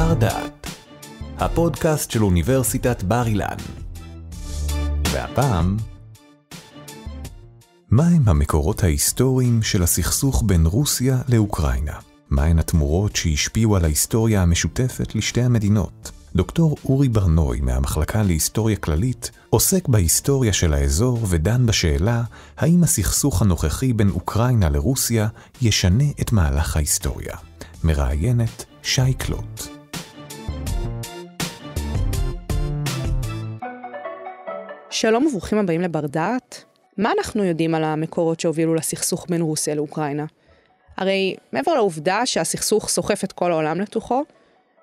בר דעת, הפודקאסט של אוניברסיטת בר אילן. והפעם, מהם המקורות ההיסטוריים של הסכסוך בין רוסיה לאוקראינה? מהן התמורות שהשפיעו על ההיסטוריה המשותפת לשתי המדינות? דוקטור אורי ברנוי מהמחלקה להיסטוריה כללית עוסק בהיסטוריה של האזור ודן בשאלה האם הסכסוך הנוכחי בין אוקראינה לרוסיה ישנה את מהלך ההיסטוריה. מראיינת שי קלוט. שלום וברוכים הבאים לבר דעת. מה אנחנו יודעים על המקורות שהובילו לסכסוך בין רוסיה לאוקראינה? הרי מעבר לעובדה שהסכסוך סוחף את כל העולם לתוכו,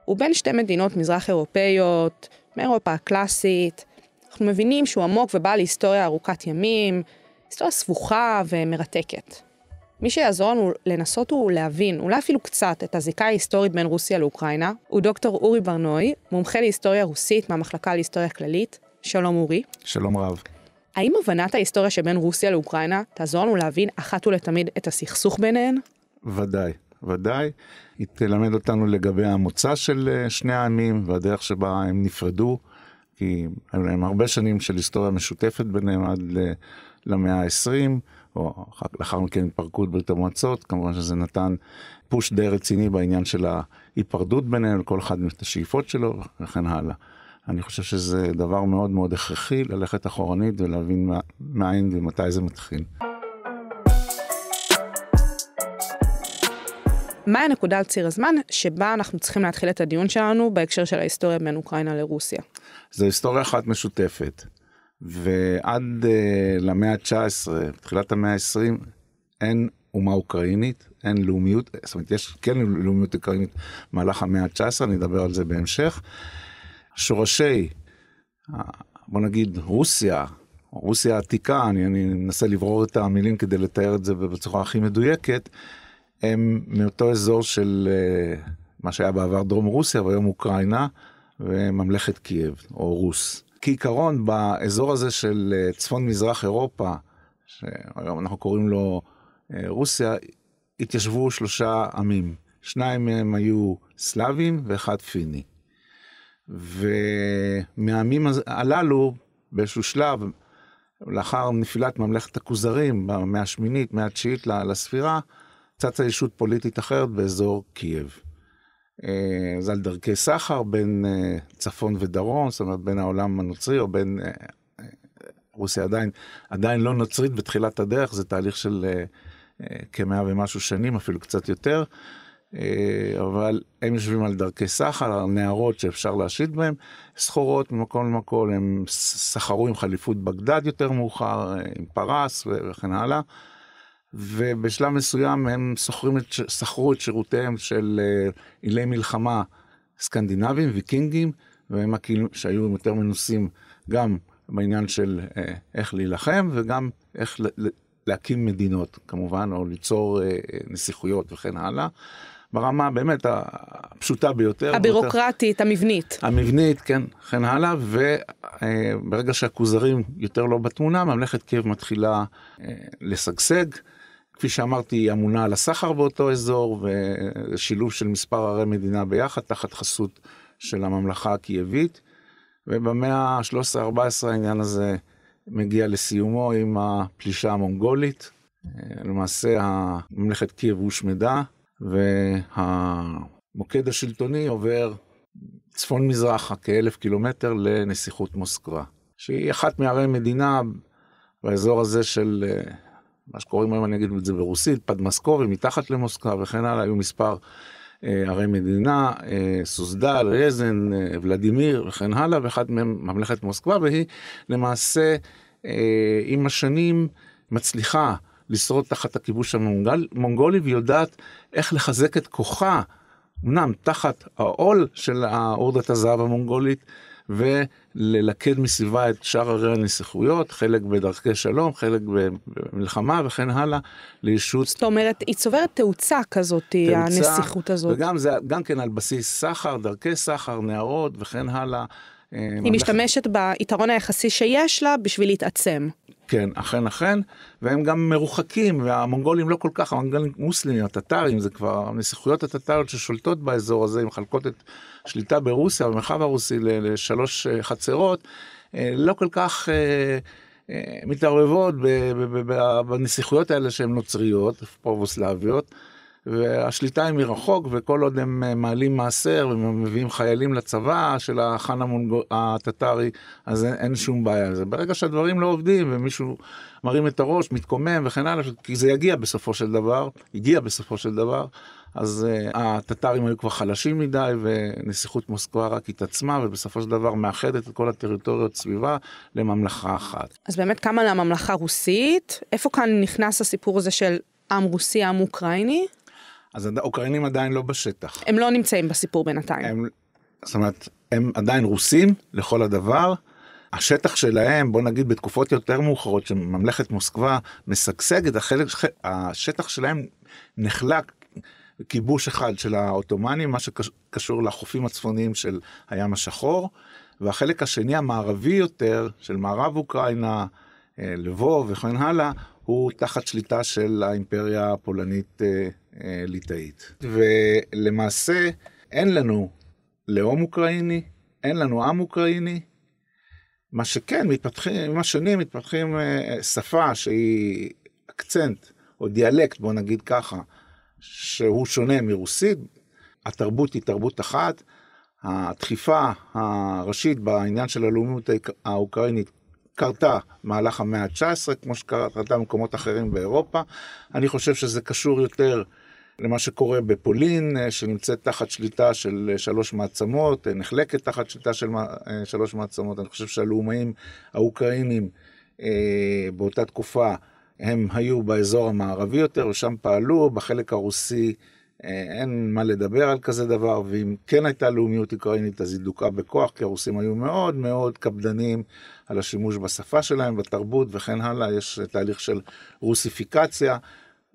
הוא בין שתי מדינות מזרח אירופאיות, מאירופה הקלאסית, אנחנו מבינים שהוא עמוק ובא להיסטוריה ארוכת ימים, היסטוריה סבוכה ומרתקת. מי שיעזור לנו לנסות הוא להבין, אולי אפילו קצת, את הזיקה ההיסטורית בין רוסיה לאוקראינה, הוא דוקטור אורי ברנוי, מומחה להיסטוריה רוסית מהמחלקה להיסטוריה כללית, שלום אורי. שלום רב. האם הבנת ההיסטוריה שבין רוסיה לאוקראינה תעזור לנו להבין אחת ולתמיד את הסכסוך ביניהן? ודאי, ודאי. היא תלמד אותנו לגבי המוצא של אה, שני העמים והדרך שבה הם נפרדו, כי היו להם הרבה שנים של היסטוריה משותפת ביניהם עד למאה ה-20, או לאחר מכן התפרקות ברית המועצות, כמובן שזה נתן פוש די רציני בעניין של ההיפרדות ביניהם, לכל אחד את השאיפות שלו וכן הלאה. אני חושב שזה דבר מאוד מאוד הכרחי ללכת אחורנית ולהבין מאין ומתי זה מתחיל. מהי הנקודה על ציר הזמן שבה אנחנו צריכים להתחיל את הדיון שלנו בהקשר של ההיסטוריה בין אוקראינה לרוסיה? זו היסטוריה אחת משותפת. ועד uh, למאה ה-19, תחילת המאה ה-20, אין אומה אוקראינית, אין לאומיות, זאת אומרת, יש כן לאומיות אוקראינית במהלך המאה ה-19, אני אדבר על זה בהמשך. שורשי, אה, בוא נגיד רוסיה, רוסיה העתיקה, אני, אני מנסה לברור את המילים כדי לתאר את זה בצורה הכי מדויקת, הם מאותו אזור של אה, מה שהיה בעבר דרום רוסיה והיום אוקראינה וממלכת קייב או רוס. כעיקרון באזור הזה של אה, צפון מזרח אירופה, שהיום אנחנו קוראים לו רוסיה, התיישבו שלושה עמים. שניים מהם היו סלאבים ואחד פיני. ומהעמים הללו, באיזשהו שלב, לאחר נפילת ממלכת הכוזרים במאה השמינית, מאה התשיעית לספירה, צצה ישות פוליטית אחרת באזור קייב. אה, זה על דרכי סחר בין אה, צפון ודרום, זאת אומרת בין העולם הנוצרי או בין... אה, רוסיה עדיין, עדיין לא נוצרית בתחילת הדרך, זה תהליך של כמאה ומשהו שנים, אפילו קצת יותר. אה, אבל הם יושבים על דרכי סחר, נערות שאפשר להשית בהן סחורות ממקום למקום, הם סחרו עם חליפות בגדד יותר מאוחר, אה, עם פרס וכן הלאה, ובשלב מסוים הם סחרו את, את שירותיהם של אה, אילי מלחמה סקנדינבים, ויקינגים, והם הכלים שהיו יותר מנוסים גם בעניין של איך להילחם וגם איך להקים מדינות כמובן, או ליצור נסיכויות וכן הלאה. ברמה באמת הפשוטה ביותר. הבירוקרטית, ביותר, המבנית. המבנית, כן, כן הלאה, וברגע אה, שהכוזרים יותר לא בתמונה, ממלכת קייב מתחילה אה, לשגשג. כפי שאמרתי, היא אמונה על הסחר באותו אזור, ושילוב אה, של מספר ערי מדינה ביחד, תחת חסות של הממלכה הקייבית. ובמאה ה-13-14 העניין הזה מגיע לסיומו עם הפלישה המונגולית. למעשה, ממלכת קייב הושמדה, והמוקד השלטוני עובר צפון מזרחה כאלף קילומטר לנסיכות מוסקבה, שהיא אחת מערי מדינה באזור הזה של אה, מה שקוראים היום, אני אגיד את זה ברוסית, פדמסקובי, מתחת למוסקבה וכן הלאה, היו מספר אה, ערי מדינה, אה, סוסדל, רזן, ולדימיר וכן הלאה, ואחת מהם ממלכת מוסקבה, והיא למעשה עם השנים מצליחה לשרוד תחת הכיבוש המונגולי ויודעת איך לחזק את כוחה, אמנם תחת העול של אורדת הזהב המונגולית, וללכד מסביבה את שאר ערי הנסיכויות, חלק בדרכי שלום, חלק במלחמה וכן הלאה, לישות. זאת אומרת, היא צוברת תאוצה כזאת, תאוצה, הנסיכות הזאת. וגם זה, גם כן על בסיס סחר, דרכי סחר, נערות וכן הלאה. אה, היא ממלכת... משתמשת ביתרון היחסי שיש לה בשביל להתעצם. כן, אכן אכן, והם גם מרוחקים, והמונגולים לא כל כך, המונגולים מוסלמים, הטטרים, זה כבר הנסיכויות הטטריות ששולטות באזור הזה, הן חלקות את שליטה ברוסיה, במרחב הרוסי לשלוש אה, חצרות, אה, לא כל כך אה, מתערבבות בנסיכויות האלה שהן נוצריות, פרובוסלביות. והשליטה היא מרחוק, וכל עוד הם אה, מעלים מעשר ומביאים חיילים לצבא של החאן הטטרי, אז אין, אין שום בעיה עם זה. ברגע שהדברים לא עובדים ומישהו מרים את הראש, מתקומם וכן הלאה, כי זה יגיע בסופו של דבר, הגיע בסופו של דבר, אז uh, אה, הטטרים היו כבר חלשים מדי ונסיכות מוסקבה רק התעצמה ובסופו של דבר מאחדת את כל הטריטוריות סביבה לממלכה אחת. אז באמת קמה לה ממלכה רוסית, איפה כאן נכנס הסיפור הזה של עם רוסי, עם אוקראיני? אז האוקראינים עדיין לא בשטח. הם לא נמצאים בסיפור בינתיים. הם, זאת אומרת, הם עדיין רוסים לכל הדבר. השטח שלהם, בוא נגיד בתקופות יותר מאוחרות שממלכת מוסקבה משגשגת, השטח שלהם נחלק כיבוש אחד של העות'מאנים, מה שקשור לחופים הצפוניים של הים השחור, והחלק השני המערבי יותר של מערב אוקראינה, אה, לבוב וכן הלאה, הוא תחת שליטה של האימפריה הפולנית-ליטאית. אה, אה, ולמעשה אין לנו לאום אוקראיני, אין לנו עם אוקראיני. מה שכן, מתפתחים, עם השנים מתפתחים אה, שפה שהיא אקצנט או דיאלקט, בוא נגיד ככה, שהוא שונה מרוסית. התרבות היא תרבות אחת. הדחיפה הראשית בעניין של הלאומיות האוקראינית קרתה במהלך המאה ה-19, כמו שקרתה במקומות אחרים באירופה. אני חושב שזה קשור יותר למה שקורה בפולין, אה, שנמצאת תחת שליטה של אה, שלוש מעצמות, אה, נחלקת תחת שליטה של שלוש מעצמות. אני חושב שהלאומאים האוקראינים באותה תקופה, הם היו באזור המערבי יותר, ושם פעלו, בחלק הרוסי אה, אין מה לדבר על כזה דבר, ואם כן הייתה לאומיות אוקראינית אז היא דוכאה בכוח, כי הרוסים היו מאוד מאוד קפדנים על השימוש בשפה שלהם, בתרבות וכן הלאה, יש תהליך של רוסיפיקציה,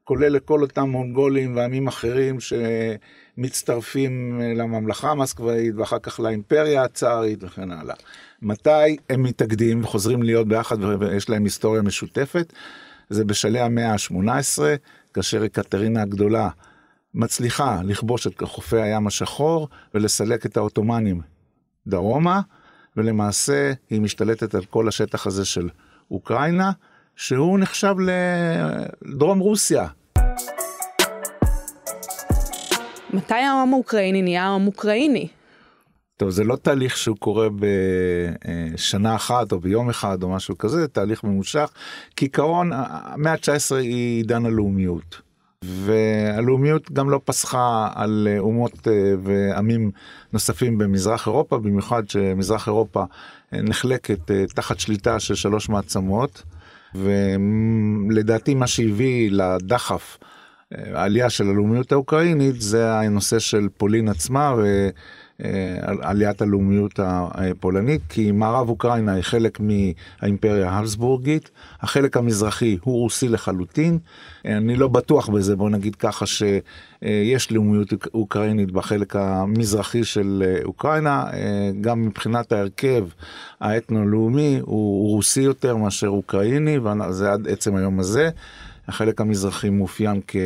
כולל לכל אותם מונגולים ועמים אחרים שמצטרפים אה, לממלכה המסקבאית ואחר כך לאימפריה הצארית וכן הלאה. מתי הם מתאגדים וחוזרים להיות ביחד ויש להם היסטוריה משותפת? זה בשלהי המאה ה-18, כאשר קטרינה הגדולה מצליחה לכבוש את חופי הים השחור ולסלק את העות'מאנים דרומה, ולמעשה היא משתלטת על כל השטח הזה של אוקראינה, שהוא נחשב לדרום רוסיה. מתי העם האוקראיני נהיה העם אוקראיני? טוב, זה לא תהליך שהוא קורה בשנה אה, אחת או ביום אחד או משהו כזה, זה תהליך ממושך. כעיקרון, המאה ה-19 היא עידן הלאומיות. והלאומיות גם לא פסחה על אה, אומות אה, ועמים נוספים במזרח אירופה, במיוחד שמזרח אירופה אה, נחלקת תחת שליטה של שלוש מעצמות, ולדעתי מה שהביא לדחף העלייה של הלאומיות האוקראינית זה הנושא של פולין עצמה. ו... אה, עליית הלאומיות הפולנית, כי מערב אוקראינה היא חלק מהאימפריה האבסבורגית, החלק המזרחי הוא רוסי לחלוטין, אה, אני לא בטוח בזה, בוא נגיד ככה שיש אה, לאומיות אוקראינית בחלק המזרחי של אוקראינה, גם מבחינת ההרכב האתנו-לאומי הוא רוסי יותר מאשר אוקראיני, וזה עד עצם היום הזה. החלק המזרחי מאופיין כ...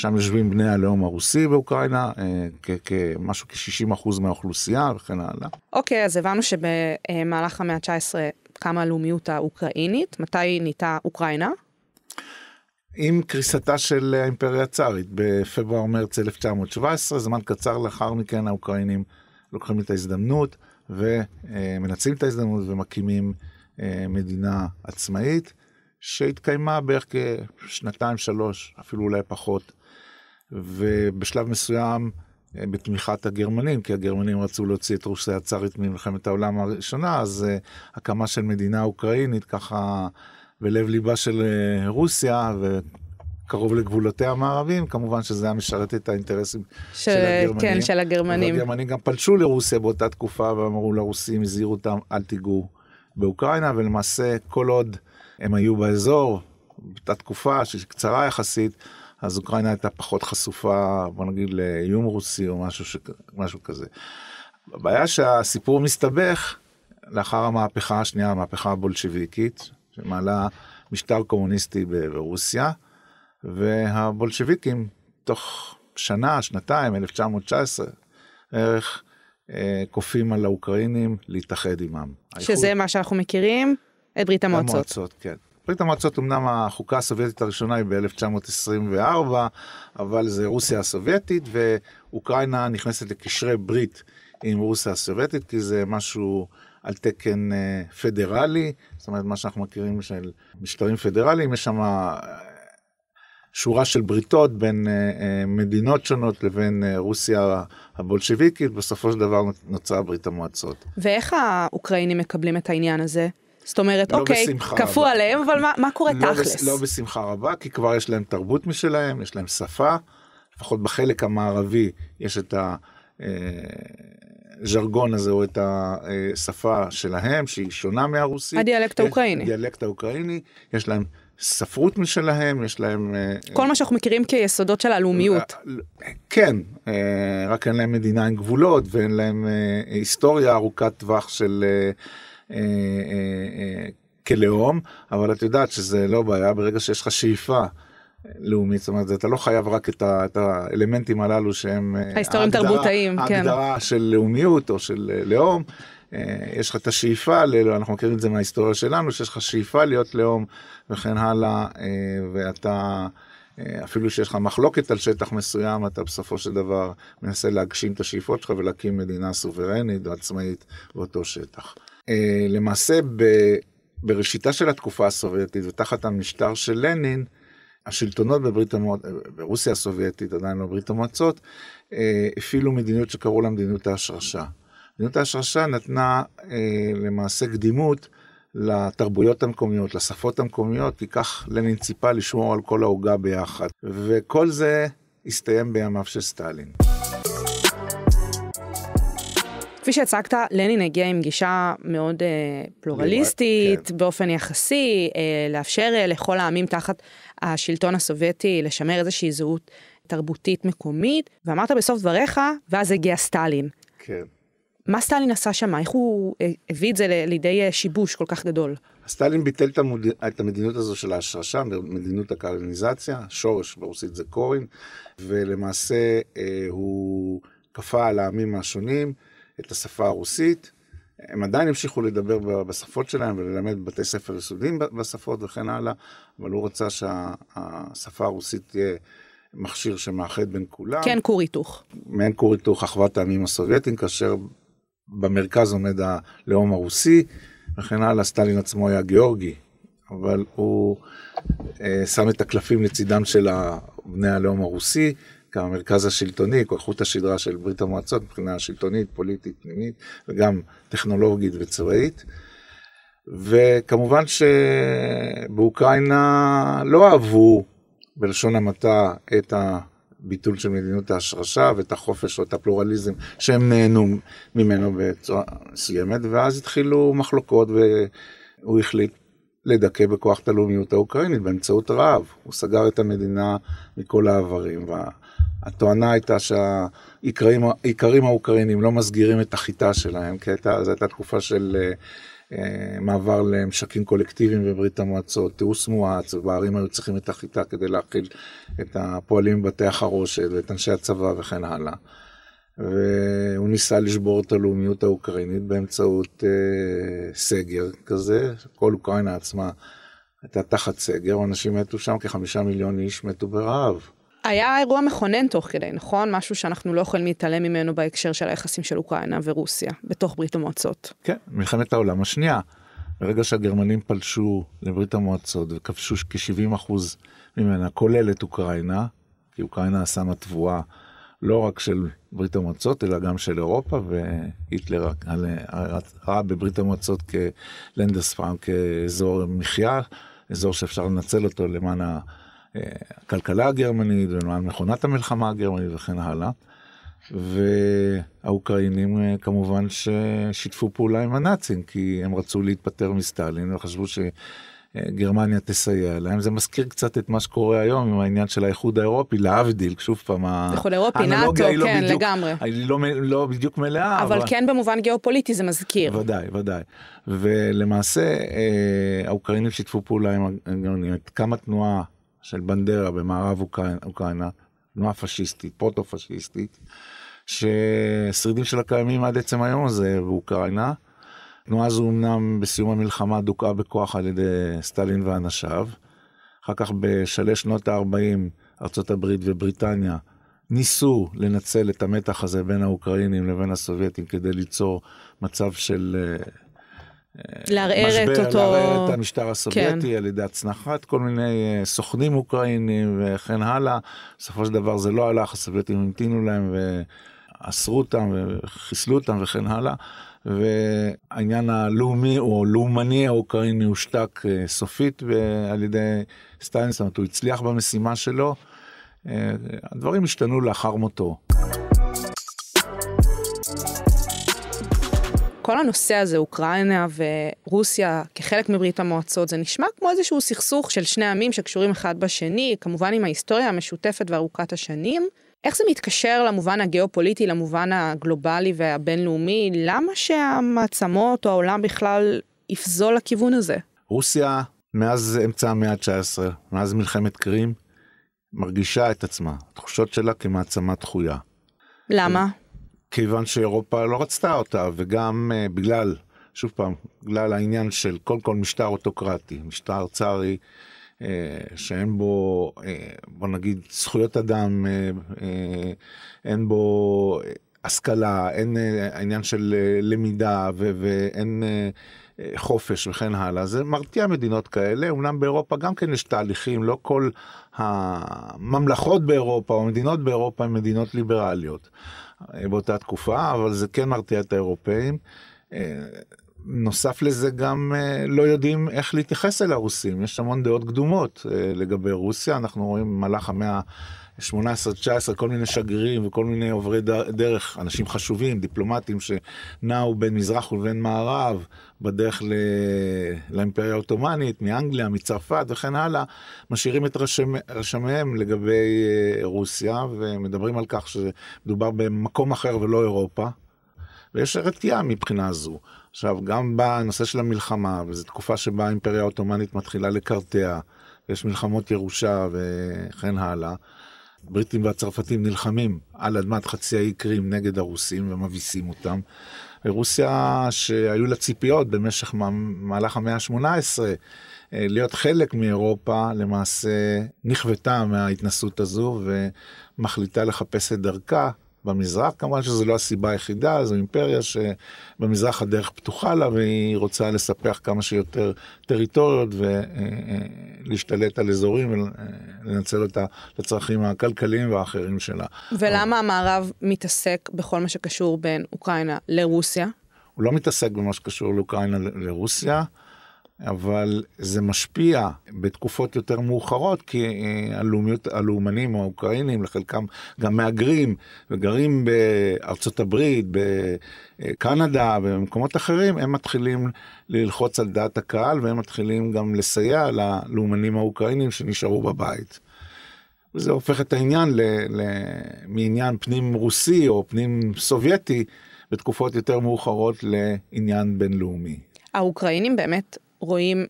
שם יושבים בני הלאום הרוסי באוקראינה, אה, כמשהו כ-60% מהאוכלוסייה וכן הלאה. אוקיי, okay, אז הבנו שבמהלך המאה ה-19 קמה הלאומיות האוקראינית, מתי נהייתה אוקראינה? עם קריסתה של האימפריה הצארית בפברואר-מרץ 1917, זמן קצר לאחר מכן האוקראינים לוקחים את ההזדמנות ומנצלים אה, את ההזדמנות ומקימים אה, מדינה עצמאית. שהתקיימה בערך כשנתיים, שלוש, אפילו אולי פחות. ובשלב מסוים אה, בתמיכת הגרמנים, כי הגרמנים רצו להוציא את רוסיה הצארית ממלחמת העולם הראשונה, אז אה, הקמה של מדינה אוקראינית ככה בלב ליבה של אה, רוסיה, ו... קרוב לגבולותיה המערביים, כמובן שזה היה משרת את האינטרסים ש... של הגרמנים. כן, של הגרמנים. הגרמנים גם פלשו לרוסיה באותה תקופה ואמרו לרוסים, הזהירו אותם, אל תיגעו באוקראינה, ולמעשה כל עוד... הם היו באזור, באותה תקופה שקצרה יחסית, אז אוקראינה הייתה פחות חשופה, בוא נגיד, לאיום רוסי או משהו, ש... משהו כזה. הבעיה שהסיפור מסתבך לאחר המהפכה השנייה, המהפכה הבולשביקית, שמעלה משטר קומוניסטי ברוסיה, והבולשביקים תוך שנה, שנתיים, 1919 בערך, אה, כופים על האוקראינים להתאחד עמם. שזה האיחוד... מה שאנחנו מכירים את ברית המועצות. המועצות כן. ברית המועצות אמנם החוקה הסובייטית הראשונה היא ב-1924, אבל זה רוסיה הסובייטית ואוקראינה נכנסת לקשרי ברית עם רוסיה הסובייטית כי זה משהו על תקן אה, פדרלי, זאת אומרת מה שאנחנו מכירים של משטרים פדרליים, יש שם אה, שורה של בריתות בין אה, אה, מדינות שונות לבין אה, רוסיה הבולשביקית, בסופו של דבר נוצרה ברית המועצות. ואיך האוקראינים מקבלים את העניין הזה? זאת אומרת, לא אוקיי, כפו עליהם, אבל מה, מה קורה לא תכלס? בש, לא בשמחה רבה, כי כבר יש להם תרבות משלהם, יש להם שפה, לפחות בחלק המערבי יש את הז'רגון אה, הזה, או את השפה אה, שלהם, שהיא שונה מהרוסית. הדיאלקט האוקראיני. הדיאלקט האוקראיני, יש להם ספרות משלהם, יש להם... אה, כל מה שאנחנו מכירים כיסודות של הלאומיות. כן, רק אין להם מדינה עם גבולות ואין להם היסטוריה ארוכת טווח של אה, אה, אה, כלאום, אבל את יודעת שזה לא בעיה ברגע שיש לך שאיפה. לאומית, זאת אומרת, אתה לא חייב רק את, ה, את האלמנטים הללו שהם... ההיסטוריים תרבותיים, כן. ההגדרה של לאומיות או של לאום, יש לך את השאיפה, אנחנו מכירים את זה מההיסטוריה שלנו, שיש לך שאיפה להיות לאום וכן הלאה, ואתה, אפילו שיש לך מחלוקת על שטח מסוים, אתה בסופו של דבר מנסה להגשים את השאיפות שלך ולהקים מדינה סוברנית או עצמאית באותו שטח. אה, למעשה ב, בראשיתה של התקופה הסובייטית ותחת המשטר של לנין, השלטונות בברית המועצות, ברוסיה הסובייטית, עדיין לא ברית המועצות, אה, הפעילו מדיניות שקראו לה מדיניות ההשרשה. מדיניות ההשרשה נתנה אה, למעשה קדימות לתרבויות המקומיות, לשפות המקומיות, כי כך לנין ציפה לשמור על כל העוגה ביחד. וכל זה הסתיים בימיו של סטלין. כפי שהצגת, לנין הגיע עם גישה מאוד אה, פלורליסטית, כן. באופן יחסי, אה, לאפשר אה, לכל העמים תחת השלטון הסובייטי לשמר איזושהי זהות תרבותית מקומית, ואמרת בסוף דבריך, ואז הגיע סטלין. כן. מה סטלין עשה שם? איך הוא אה, הביא את זה לידי אה, שיבוש כל כך גדול? סטלין ביטל את, המוד... את המדיניות הזו של ההשרשה, מדיניות הקרניזציה, שורש ברוסית זה קורין, ולמעשה אה, הוא כפה על העמים השונים. את השפה הרוסית. הם עדיין המשיכו לדבר בשפות שלהם וללמד בתי ספר יסודיים בשפות וכן הלאה, אבל הוא רצה שהשפה הרוסית תהיה מכשיר שמאחד בין כולם. כן, כור היתוך. מעין כור היתוך אחוות העמים הסובייטים, כאשר במרכז עומד הלאום הרוסי וכן הלאה, סטלין עצמו היה גיאורגי, אבל הוא אה, שם את הקלפים לצידם של בני הלאום הרוסי, גם המרכז השלטוני, איכות השדרה של ברית המועצות מבחינה שלטונית, פוליטית, פנימית וגם טכנולוגית וצבאית. וכמובן שבאוקראינה לא אהבו בלשון המעטה את הביטול של מדיניות ההשרשה ואת החופש או את הפלורליזם שהם נהנו ממנו בצורה מסוימת, ואז התחילו מחלוקות והוא החליט לדכא בכוח את הלאומיות האוקראינית באמצעות רעב. הוא סגר את המדינה מכל העברים, התואנה הייתה שהאיכרים האוקראינים לא מסגירים את החיטה שלהם, כי הייתה, זו הייתה תקופה של אה, אה מעבר למשקים קולקטיביים בברית המועצות, תיעוש מואץ, ובערים היו צריכים את החיטה כדי להכיל את הפועלים בבתי החרושת ואת אנשי הצבא וכן הלאה. והוא ניסה לשבור את הלאומיות האוקראינית באמצעות אה, סגר כזה, כל אוקראינה עצמה הייתה תחת סגר, אנשים מתו שם, כחמישה מיליון איש מתו ברעב. היה אירוע מכונן תוך כדי, נכון? משהו שאנחנו לא יכולים להתעלם ממנו בהקשר של היחסים של אוקראינה ורוסיה, בתוך ברית המועצות. כן, מלחמת העולם השנייה. ברגע שהגרמנים פלשו לברית המועצות וכבשו כ-70% ממנה, כולל את אוקראינה, כי אוקראינה שמה תבואה לא רק של ברית המועצות, אלא גם של אירופה, והיטלר ראה בברית המועצות כלנדספארם, כאזור מחיה, אזור שאפשר לנצל אותו למען ה... הכלכלה הגרמנית ומעל מכונת המלחמה הגרמנית וכן הלאה. והאוקראינים אה, כמובן ששיתפו פעולה עם הנאצים כי הם רצו להתפטר מסטלין וחשבו שגרמניה תסייע להם זה מזכיר קצת את מה שקורה היום עם העניין של האיחוד האירופי להבדיל שוב פעם האיחוד האירופי נאטו לא כן בדיוק, לגמרי היא לא, לא בדיוק מלאה אבל, אבל כן במובן גיאופוליטי זה מזכיר ודאי ודאי ולמעשה אה, האוקראינים שיתפו פעולה עם הגרמנים קמה תנועה של בנדרה במערב אוקראינה, אוקראינה תנועה פשיסטית, פוטו פשיסטית ששרידים שלה קיימים עד עצם היום הזה באוקראינה. התנועה הזו אמנם בסיום המלחמה דוכאה בכוח על ידי סטלין ואנשיו. אחר כך בשלהי שנות ה-40 ארה״ב ובריטניה ניסו לנצל את המתח הזה בין האוקראינים לבין הסובייטים כדי ליצור מצב של אה, לערער את אותו... לערער את המשטר הסובייטי כן. על ידי הצנחת כל מיני אה, סוכנים אוקראינים וכן הלאה. בסופו של דבר זה לא הלך, הסובייטים המתינו להם ואסרו אותם וחיסלו אותם וכן הלאה. והעניין הלאומי או לאומני האוקראיני הושתק אה, סופית על ידי סטיינס, זאת אומרת הוא הצליח במשימה שלו. אה, הדברים השתנו לאחר מותו. כל הנושא הזה, אוקראינה ורוסיה כחלק מברית המועצות, זה נשמע כמו איזשהו סכסוך של שני עמים שקשורים אחד בשני, כמובן עם ההיסטוריה המשותפת וארוכת השנים. איך זה מתקשר למובן הגיאופוליטי, למובן הגלובלי והבינלאומי? למה שהמעצמות או העולם בכלל יפזול לכיוון הזה? רוסיה, מאז אמצע המאה ה-19, מאז מלחמת קרים, מרגישה את עצמה, התחושות שלה כמעצמה דחויה. למה? כיוון שאירופה לא רצתה אותה, וגם אה, בגלל, שוב פעם, בגלל העניין של קודם כל, כל משטר אוטוקרטי, משטר צארי, אה, שאין בו, אה, בוא נגיד, זכויות אדם, אין בו השכלה, אין העניין של למידה ואין חופש וכן הלאה. זה מרתיע מדינות כאלה, אמנם באירופה גם כן יש תהליכים, לא כל הממלכות באירופה או מדינות באירופה הן מדינות ליברליות. אה, באותה תקופה, אבל זה כן מרתיע את האירופאים. אה, נוסף לזה גם אה, לא יודעים איך להתייחס אל הרוסים, יש המון דעות קדומות לגבי רוסיה, אנחנו רואים במהלך המאה 18, 19, כל מיני שגרירים וכל מיני עוברי דרך, אנשים חשובים, דיפלומטים שנעו בין מזרח ובין מערב, בדרך ל... לאימפריה העות'מאנית, מאנגליה, מצרפת וכן הלאה, משאירים את רשמ... רשמיהם לגבי אה, רוסיה, ומדברים על כך שמדובר במקום אחר ולא אירופה, ויש רתיעה מבחינה זו. עכשיו, גם בנושא של המלחמה, וזו תקופה שבה האימפריה העות'מאנית מתחילה לקרטע, יש מלחמות ירושה וכן הלאה. הבריטים והצרפתים נלחמים על אדמת חצי האי קרים נגד הרוסים ומביסים אותם. רוסיה שהיו לה ציפיות במשך מהלך המאה ה-18 אה, להיות חלק מאירופה למעשה נכוותה מההתנסות הזו ומחליטה לחפש את דרכה במזרח כמובן שזו לא הסיבה היחידה זו אימפריה שבמזרח הדרך פתוחה לה והיא רוצה לספח כמה שיותר טריטוריות ולהשתלט על אזורים ולנצל אותה לצרכים הכלכליים והאחרים שלה. ולמה אבל... המערב מתעסק בכל מה שקשור בין אוקראינה לרוסיה? הוא לא מתעסק במה שקשור לאוקראינה לרוסיה. אבל זה משפיע בתקופות יותר מאוחרות, כי אה, הלאומיות, הלאומנים האוקראינים, לחלקם גם מהגרים וגרים בארצות הברית, בקנדה, אה, ובמקומות אחרים, הם מתחילים ללחוץ על דעת הקהל והם מתחילים גם לסייע ללאומנים האוקראינים שנשארו בבית. וזה הופך את העניין מעניין פנים רוסי או פנים סובייטי בתקופות יותר מאוחרות לעניין בינלאומי. האוקראינים באמת רואים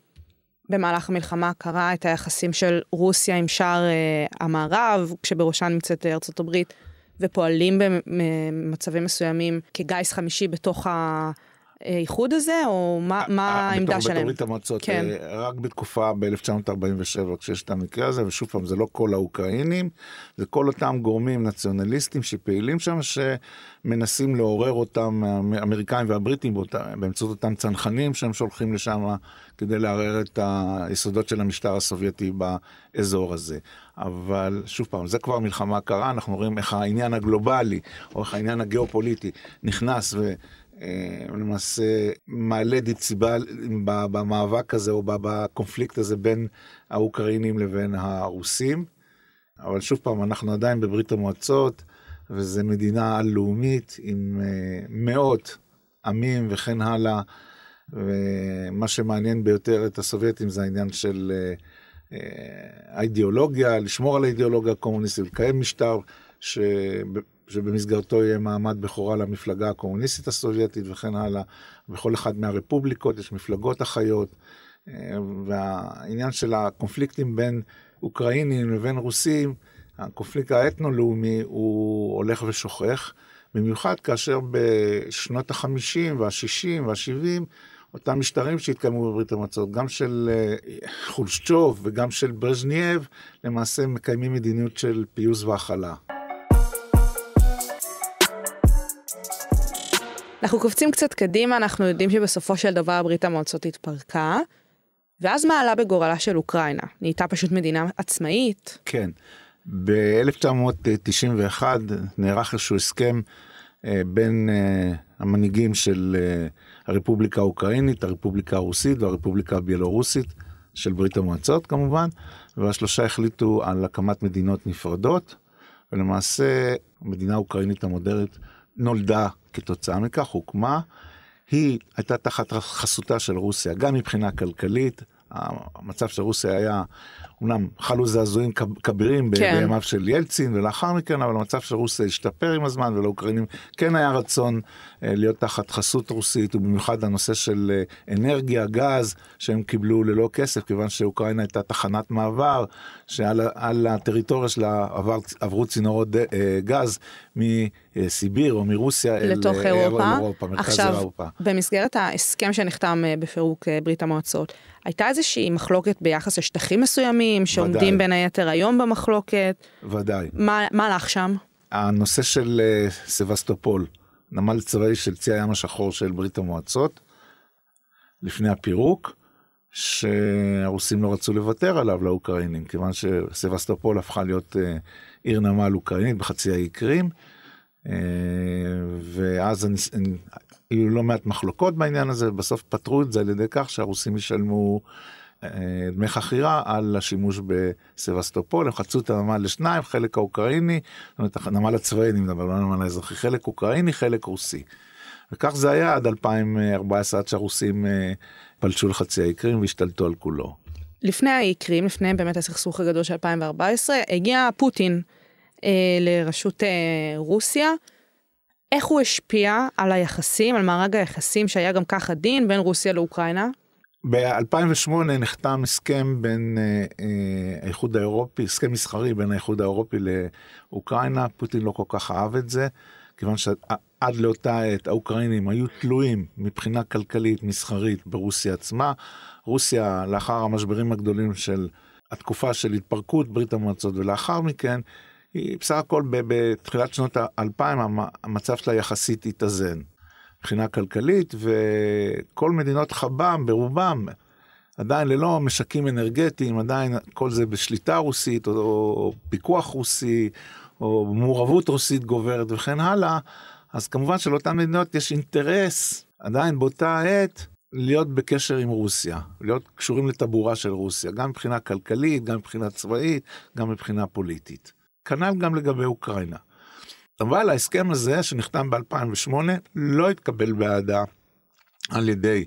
במהלך המלחמה הקרה את היחסים של רוסיה עם שאר אה, המערב, כשבראשה נמצאת אה, ארצות הברית, ופועלים במצבים מסוימים כגיס חמישי בתוך ה... האיחוד הזה, או מה, אה, מה אה, העמדה בתור, שלהם? בתור ברית המועצות, כן. אה, רק בתקופה ב-1947, כשיש את המקרה הזה, ושוב פעם, זה לא כל האוקראינים, זה כל אותם גורמים נציונליסטים שפעילים שם, שמנסים לעורר אותם, האמריקאים והבריטים, באמצעות אותם צנחנים שהם שולחים לשם כדי לערער את היסודות של המשטר הסובייטי באזור הזה. אבל שוב פעם, זה כבר מלחמה קרה, אנחנו רואים איך העניין הגלובלי, או איך העניין הגיאופוליטי נכנס ו... אה, הוא למעשה מעלה דציבל במאבק הזה או בקונפליקט הזה בין האוקראינים לבין הרוסים. אבל שוב פעם, אנחנו עדיין בברית המועצות, וזו מדינה לאומית עם אה, מאות עמים וכן הלאה. ומה שמעניין ביותר את הסובייטים זה העניין של אה, האידיאולוגיה, לשמור על האידיאולוגיה הקומוניסטית, לקיים משטר ש... שבמסגרתו יהיה מעמד בכורה למפלגה הקומוניסטית הסובייטית וכן הלאה. בכל אחד מהרפובליקות יש מפלגות אחיות. והעניין של הקונפליקטים בין אוקראינים לבין רוסים, הקונפליקט האתנו-לאומי הוא הולך ושוכח, במיוחד כאשר בשנות ה-50 וה-60 וה-70, אותם משטרים שהתקיימו בברית המועצות, גם של אה, חולשצ'וב וגם של ברז'נייב, למעשה מקיימים מדיניות של פיוס והכלה. אנחנו קופצים קצת קדימה, אנחנו יודעים שבסופו של דבר ברית המועצות התפרקה, ואז מה עלה בגורלה של אוקראינה? נהייתה פשוט מדינה עצמאית? כן. ב-1991 נערך איזשהו הסכם אה, בין אה, המנהיגים של אה, הרפובליקה האוקראינית, הרפובליקה הרוסית והרפובליקה הבלורוסית של ברית המועצות כמובן, והשלושה החליטו על הקמת מדינות נפרדות, ולמעשה המדינה האוקראינית המודרנית נולדה כתוצאה מכך הוקמה, היא הייתה תחת חסותה של רוסיה, גם מבחינה כלכלית, המצב של רוסיה היה, אומנם חלו זעזועים כבירים כן. בימיו של ילצין ולאחר מכן, אבל המצב של רוסיה השתפר עם הזמן ולאוקראינים כן היה רצון אה, להיות תחת חסות רוסית, ובמיוחד הנושא של אה, אנרגיה, גז, שהם קיבלו ללא כסף, כיוון שאוקראינה הייתה תחנת מעבר, שעל הטריטוריה שלה עבר, עברו צינורות אה, גז מ... מסיביר או מרוסיה לתוך אל, אירופה. אל אירופה, מרכז עכשיו, אירופה. עכשיו, במסגרת ההסכם שנחתם אה, בפירוק אה, ברית המועצות, הייתה איזושהי מחלוקת ביחס לשטחים מסוימים, שעומדים ודאי. בין היתר היום במחלוקת. ודאי. מה, מה הלך שם? הנושא של אה, סבסטופול, נמל צבאי של צי הים השחור של ברית המועצות, לפני הפירוק. שהרוסים לא רצו לוותר עליו לאוקראינים, כיוון שסבסטופול הפכה להיות עיר נמל אוקראינית בחצי האי קרים, אה, ואז היו כאילו לא מעט מחלוקות בעניין הזה, ובסוף פתרו את זה על ידי כך שהרוסים ישלמו אה, דמי חכירה על השימוש בסבסטופול, הם חצו את הנמל לשניים, חלק האוקראיני, זאת אומרת הנמל הצבאי, אני מדבר לא הנמל האזרחי, חלק אוקראיני, חלק רוסי. וכך זה היה עד 2014, עד שהרוסים אה, פלשו לחצי האי קרים והשתלטו על כולו. לפני האי קרים, לפני באמת הסכסוך הגדול של 2014, הגיע פוטין. אה, לראשות אה, רוסיה. איך הוא השפיע על היחסים, על מארג היחסים שהיה גם ככה דין בין רוסיה לאוקראינה? ב-2008 נחתם הסכם בין האיחוד אה, אה, האירופי, הסכם מסחרי בין האיחוד האירופי לאוקראינה, פוטין לא כל כך אהב את זה, כיוון שעד לאותה עת האוקראינים היו תלויים מבחינה כלכלית, מסחרית, ברוסיה עצמה. רוסיה, לאחר המשברים הגדולים של התקופה של התפרקות ברית המועצות ולאחר מכן, היא בסך הכל בתחילת שנות האלפיים המצב שלה יחסית התאזן מבחינה כלכלית וכל מדינות חב"ם ברובם עדיין ללא משקים אנרגטיים עדיין כל זה בשליטה רוסית או, או פיקוח רוסי או מעורבות רוסית גוברת וכן הלאה אז כמובן שלאותן מדינות יש אינטרס עדיין באותה העת להיות בקשר עם רוסיה, להיות קשורים לטבורה של רוסיה, גם מבחינה כלכלית, גם מבחינה צבאית, גם מבחינה פוליטית. כנ"ל גם לגבי אוקראינה. אבל ההסכם הזה שנחתם ב-2008 לא התקבל באהדה על ידי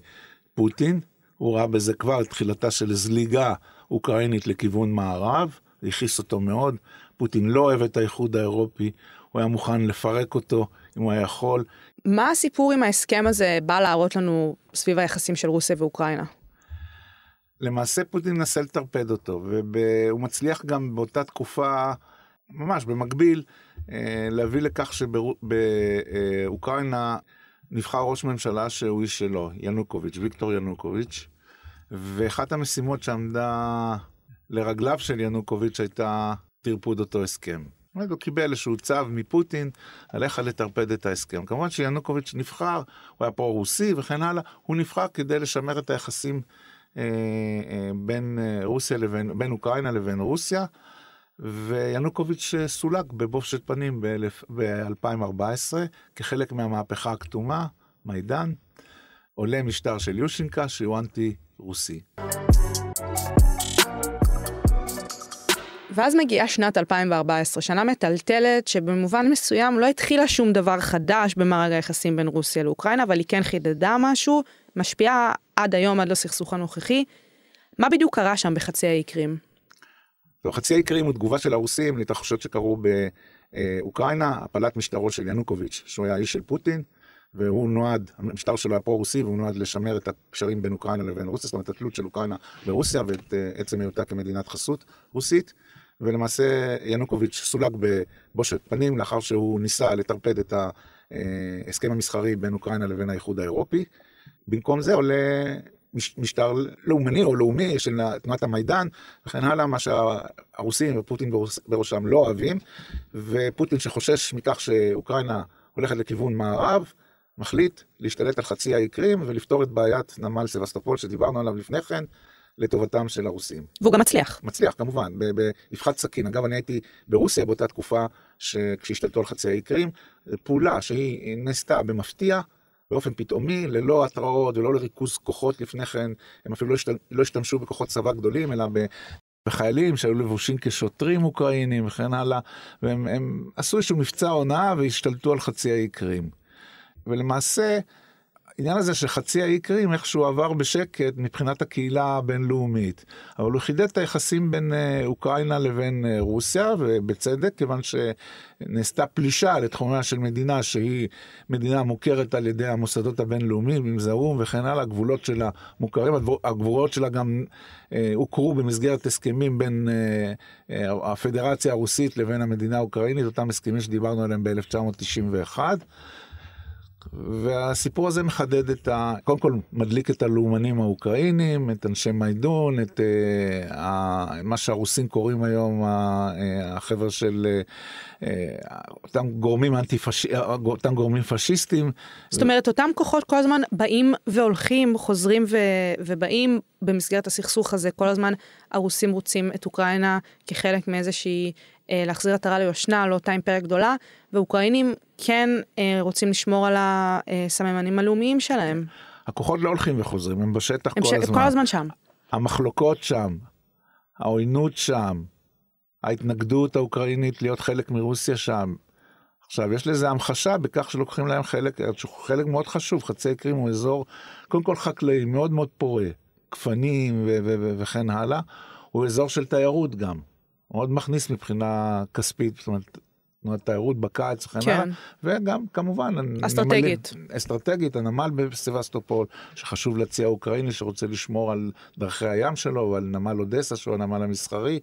פוטין, הוא ראה בזה כבר את תחילתה של זליגה אוקראינית לכיוון מערב, הכעיס אותו מאוד, פוטין לא אוהב את האיחוד האירופי, הוא היה מוכן לפרק אותו אם הוא היה יכול. מה הסיפור עם ההסכם הזה בא להראות לנו סביב היחסים של רוסיה ואוקראינה? למעשה פוטין מנסה לטרפד אותו, והוא מצליח גם באותה תקופה ממש במקביל אה, להביא לכך שבאוקראינה נבחר ראש ממשלה שהוא איש שלו, ינוקוביץ', ויקטור ינוקוביץ', ואחת המשימות שעמדה לרגליו של ינוקוביץ' הייתה טרפוד אותו הסכם. הוא קיבל איזשהו צו מפוטין עליך לטרפד את ההסכם. כמובן שינוקוביץ' נבחר, הוא היה פרו-רוסי וכן הלאה, הוא נבחר כדי לשמר את היחסים אה, אה, בין, אה, רוסיה לבין, בין אוקראינה לבין רוסיה. אה, וינוקוביץ' סולק בבושת פנים ב-2014 כחלק מהמהפכה הכתומה, מידן, עולה משטר של יושינקה שהוא אנטי רוסי. ואז מגיעה שנת 2014, שנה מטלטלת שבמובן מסוים לא התחילה שום דבר חדש במארג היחסים בין רוסיה לאוקראינה, אבל היא כן חידדה משהו, משפיעה עד היום, עד לסכסוך הנוכחי. מה בדיוק קרה שם בחצי האי קרים? חצי האי קרים הוא תגובה של הרוסים לתחושות שקרו באוקראינה, הפלת משטרו של ינוקוביץ', שהוא היה איש של פוטין, והוא נועד, המשטר שלו היה פרו-רוסי, והוא נועד לשמר את הקשרים בין אוקראינה לבין רוסיה, זאת אומרת, התלות של אוקראינה ברוסיה ואת אה, עצם היותה כמדינת חסות רוסית. ולמעשה ינוקוביץ' סולק בבושת פנים לאחר שהוא ניסה לטרפד את ההסכם אה, המסחרי בין אוקראינה לבין האיחוד האירופי. במקום זה עולה משטר לאומני או לאומי של תנועת המידן וכן הלאה, מה שהרוסים ופוטין בראשם לא אוהבים, ופוטין שחושש מכך שאוקראינה הולכת לכיוון מערב, מחליט להשתלט על חצי האי קרים ולפתור את בעיית נמל סבסטופול שדיברנו עליו לפני כן. לטובתם של הרוסים. והוא גם מצליח. מצליח, כמובן, באבחת סכין. אגב, אני הייתי ברוסיה באותה תקופה כשהשתלטו על חצי האי קרים, פעולה שהיא נעשתה במפתיע, באופן פתאומי, ללא התרעות ולא לריכוז כוחות לפני כן, הם אפילו לא, השת... לא השתמשו בכוחות צבא גדולים, אלא ב... בחיילים שהיו לבושים כשוטרים אוקראינים וכן הלאה, והם עשו איזשהו מבצע הונאה והשתלטו על חצי האי קרים. ולמעשה, העניין הזה שחצי האי קרים איכשהו עבר בשקט מבחינת הקהילה הבינלאומית. אבל הוא חידד את היחסים בין אה, אוקראינה לבין אה, רוסיה, ובצדק, כיוון שנעשתה פלישה לתחומיה של מדינה שהיא מדינה מוכרת על ידי המוסדות הבינלאומיים, אם זה האו"ם וכן הלאה, הגבולות שלה מוכרים, הגבולות שלה גם אה, הוכרו במסגרת הסכמים בין הפדרציה הרוסית לבין המדינה האוקראינית, אותם הסכמים שדיברנו עליהם ב-1991. והסיפור הזה מחדד את ה... קודם כל מדליק את הלאומנים האוקראינים, את אנשי מיידון, את uh, ה... מה שהרוסים קוראים היום ה... אה, החבר'ה של uh, אותם גורמים אנטי פש... אותם גורמים פשיסטים. זאת אומרת, אותם כוחות כל הזמן באים והולכים, חוזרים ו... ובאים במסגרת הסכסוך הזה, כל הזמן הרוסים רוצים את אוקראינה כחלק מאיזושהי... אה, להחזיר עטרה ליושנה, אותה אימפריה גדולה, ואוקראינים כן אה, רוצים לשמור על הסממנים הלאומיים שלהם. הכוחות לא הולכים וחוזרים, הם בשטח הם כל ש... הזמן. הם כל הזמן שם. המחלוקות שם, העוינות שם, ההתנגדות האוקראינית להיות חלק מרוסיה שם. עכשיו, יש לזה המחשה בכך שלוקחים להם חלק, חלק מאוד חשוב, חצי קרים הוא אזור, קודם כל חקלאי, מאוד מאוד פורה, גפנים וכן הלאה, הוא אזור של תיירות גם. מאוד מכניס מבחינה כספית, זאת אומרת, תנועת תיירות בקיץ וכן הלאה, כן. וגם כמובן, אסטרטגית, הנמל, אסטרטגית, הנמל בסבסטופול, שחשוב להציע אוקראיני שרוצה לשמור על דרכי הים שלו ועל נמל אודסה שהוא הנמל המסחרי.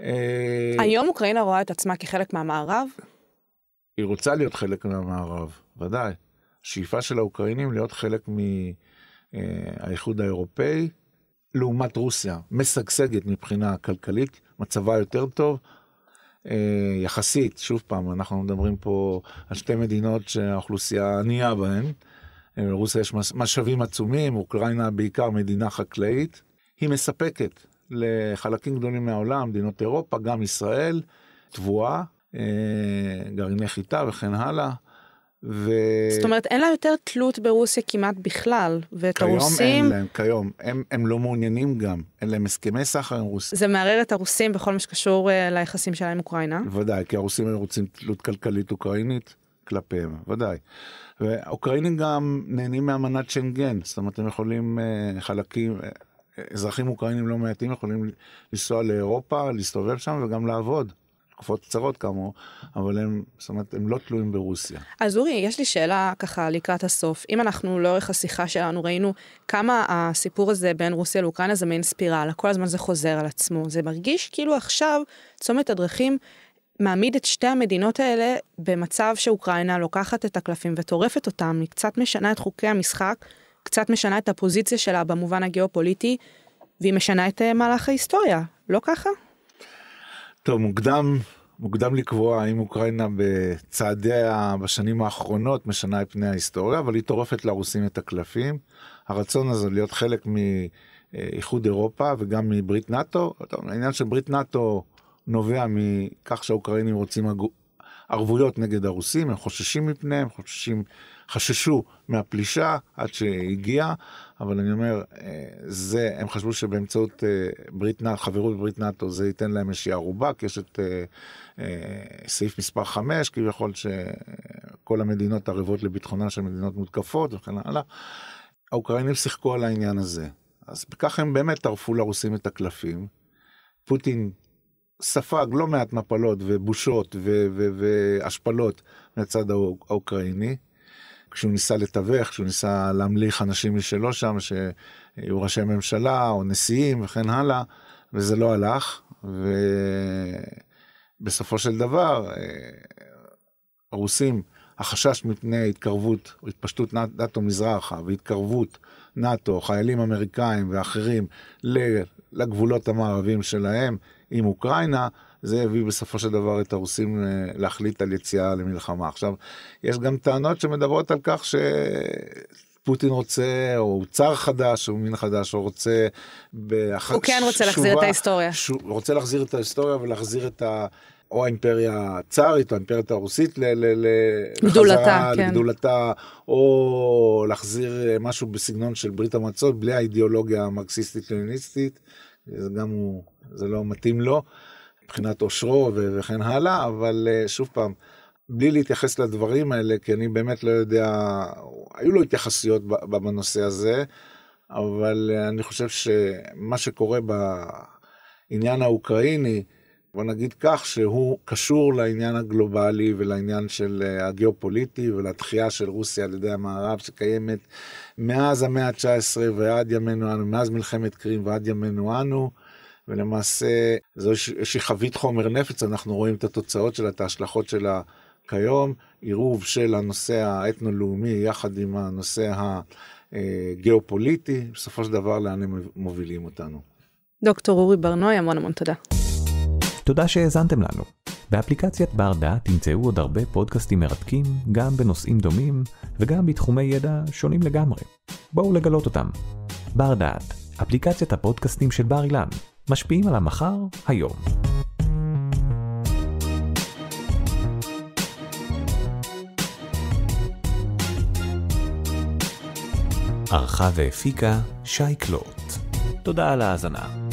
אה, היום אוקראינה רואה את עצמה כחלק מהמערב? היא רוצה להיות חלק מהמערב, ודאי. שאיפה של האוקראינים להיות חלק מהאיחוד אה, האירופאי, לעומת רוסיה, משגשגת מבחינה כלכלית, מצבה יותר טוב. אה, יחסית, שוב פעם, אנחנו מדברים פה על שתי מדינות שהאוכלוסייה ענייה בהן. אה, לרוסיה יש משאבים עצומים, אוקראינה בעיקר מדינה חקלאית. היא מספקת לחלקים גדולים מהעולם, מדינות אירופה, גם ישראל, תבואה, אה, גרעיני חיטה וכן הלאה. ו... זאת אומרת, אין לה יותר תלות ברוסיה כמעט בכלל, ואת כיום הרוסים... כיום אין להם, כיום. הם, הם לא מעוניינים גם, אין להם הסכמי סחר עם רוסיה. זה מערער את הרוסים בכל מה שקשור uh, ליחסים שלהם עם אוקראינה. ודאי, כי הרוסים הם רוצים תלות כלכלית אוקראינית כלפיהם, ודאי. ואוקראינים גם נהנים מאמנת שנגן, זאת אומרת, הם יכולים uh, חלקים... אה, אזרחים אוקראינים לא מעטים יכולים לנסוע לאירופה, להסתובב שם וגם לעבוד. תקופות קצרות כאמור, אבל הם, זאת אומרת, הם לא תלויים ברוסיה. אז אורי, יש לי שאלה ככה לקראת הסוף. אם אנחנו לאורך השיחה שלנו ראינו כמה הסיפור הזה בין רוסיה לאוקראינה זה מעין ספירלה, כל הזמן זה חוזר על עצמו. זה מרגיש כאילו עכשיו צומת הדרכים מעמיד את שתי המדינות האלה במצב שאוקראינה לוקחת את הקלפים וטורפת אותם, היא קצת משנה את חוקי המשחק, קצת משנה את הפוזיציה שלה במובן הגיאופוליטי, והיא משנה את אה, מהלך ההיסטוריה, לא ככה? טוב, מוקדם, מוקדם לקבוע האם אוקראינה בצעדיה בשנים האחרונות משנה את פני ההיסטוריה, אבל היא טורפת לרוסים את הקלפים. הרצון הזה להיות חלק מאיחוד אירופה וגם מברית נאטו, טוב, העניין של ברית נאטו נובע מכך שהאוקראינים רוצים ערבויות נגד הרוסים, הם חוששים מפניהם, חוששים, חששו מהפלישה עד שהגיעה, אבל אני אומר, אה, זה, הם חשבו שבאמצעות אה, ברית נאט, חברות בברית נאט"ו, זה ייתן להם איזושהי ערובה, כי יש את אה, סעיף מספר 5, כביכול שכל המדינות ערבות לביטחונן של מדינות מותקפות וכן הלאה. האוקראינים שיחקו על העניין הזה. אז בכך הם באמת טרפו לרוסים את הקלפים. פוטין ספג לא מעט מפלות ובושות והשפלות מהצד האוקראיני. כשהוא ניסה לתווך, כשהוא ניסה להמליך אנשים משלו שם, שהיו ראשי ממשלה או נשיאים וכן הלאה, וזה לא הלך. ובסופו של דבר, אה, הרוסים, החשש מפני התקרבות התפשטות נאט"ו מזרחה והתקרבות נאט"ו, חיילים אמריקאים ואחרים לגבולות המערבים שלהם, עם אוקראינה, זה הביא בסופו של דבר את הרוסים אה, להחליט על יציאה למלחמה. עכשיו, יש גם טענות שמדברות על כך ש... פוטין רוצה, או הוא צר חדש, או מין חדש, או רוצה... באח... הוא כן רוצה שובה, להחזיר את ההיסטוריה. ש... רוצה להחזיר את ההיסטוריה ולהחזיר את ה... או האימפריה הצארית, או האימפריה הרוסית ל... ל... לחזרה, כן. לגדולתה, או להחזיר אה, משהו בסגנון של ברית המועצות, בלי האידיאולוגיה המרקסיסטית-לניניסטית, זה גם הוא, זה לא מתאים לו, מבחינת אושרו וכן הלאה, אבל אה, שוב פעם, בלי להתייחס לדברים האלה, כי אני באמת לא יודע, היו לו התייחסויות בנושא הזה, אבל אה, אני חושב שמה שקורה בעניין האוקראיני, בוא נגיד כך, שהוא קשור לעניין הגלובלי ולעניין של אה, הגיאופוליטי ולתחייה של רוסיה על ידי המערב שקיימת מאז המאה ה-19 ועד ימינו אנו, מאז מלחמת קרים ועד ימינו אנו. ולמעשה זו איזושהי חבית חומר נפץ, אנחנו רואים את התוצאות שלה, את ההשלכות שלה כיום, עירוב של הנושא האתנו-לאומי יחד עם הנושא הגיאופוליטי, אה, בסופו של דבר לאן הם מובילים אותנו. דוקטור אורי ברנועי, המון המון תודה. תודה שהאזנתם לנו. באפליקציית בר דעת תמצאו עוד הרבה פודקאסטים מרתקים, גם בנושאים דומים וגם בתחומי ידע שונים לגמרי. בואו לגלות אותם. בר דעת, אפליקציית הפודקאסטים של בר אילן, משפיעים על המחר, היום. ערכה והפיקה שי קלוט. תודה על ההאזנה.